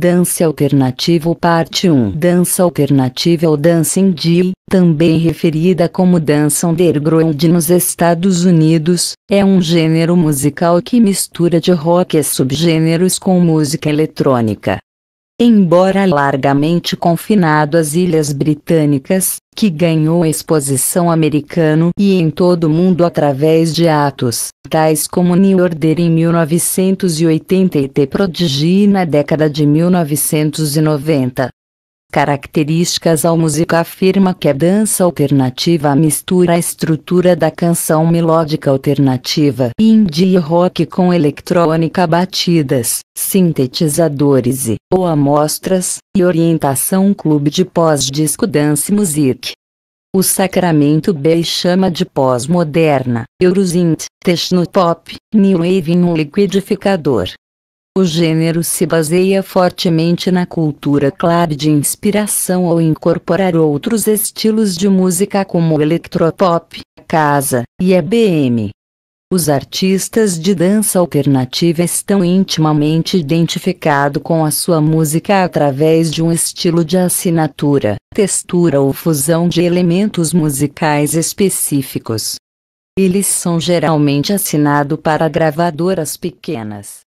Dança alternativa parte 1 Dança alternativa ou Dancing indie, também referida como dança underground nos Estados Unidos, é um gênero musical que mistura de rock e subgêneros com música eletrônica embora largamente confinado às Ilhas Britânicas, que ganhou exposição americano e em todo o mundo através de atos, tais como New Order em 1980 e The Prodigy na década de 1990. Características ao música afirma que a dança alternativa mistura a estrutura da canção melódica alternativa indie e rock com eletrônica batidas, sintetizadores e ou amostras, e orientação clube de pós-disco dance music. O Sacramento Bay chama de pós-moderna, techno pop, New Wave um liquidificador, o gênero se baseia fortemente na cultura clave de inspiração ao incorporar outros estilos de música como electropop, casa e EBM. Os artistas de dança alternativa estão intimamente identificados com a sua música através de um estilo de assinatura, textura ou fusão de elementos musicais específicos. Eles são geralmente assinados para gravadoras pequenas